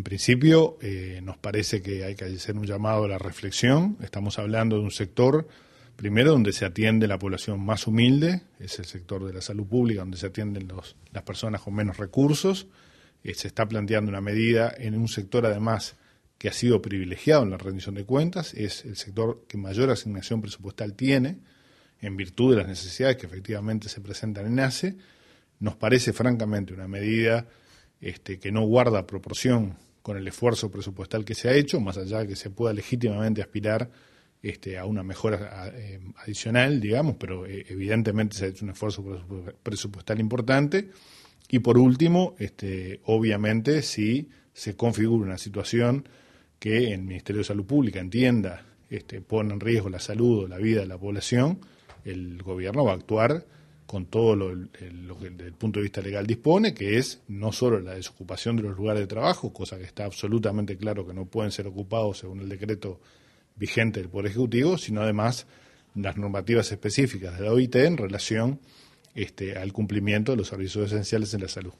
En principio, eh, nos parece que hay que hacer un llamado a la reflexión. Estamos hablando de un sector, primero, donde se atiende la población más humilde, es el sector de la salud pública, donde se atienden las personas con menos recursos. Eh, se está planteando una medida en un sector, además, que ha sido privilegiado en la rendición de cuentas, es el sector que mayor asignación presupuestal tiene, en virtud de las necesidades que efectivamente se presentan en ACE. Nos parece, francamente, una medida este, que no guarda proporción con el esfuerzo presupuestal que se ha hecho, más allá de que se pueda legítimamente aspirar este, a una mejora eh, adicional, digamos, pero eh, evidentemente se ha hecho un esfuerzo presupuestal importante. Y por último, este, obviamente, si se configura una situación que el Ministerio de Salud Pública entienda este, pone en riesgo la salud o la vida de la población, el gobierno va a actuar con todo lo, que desde el punto de vista legal dispone, que es no solo la desocupación de los lugares de trabajo, cosa que está absolutamente claro que no pueden ser ocupados según el decreto vigente del Poder Ejecutivo, sino además las normativas específicas de la OIT en relación este, al cumplimiento de los servicios esenciales en la salud.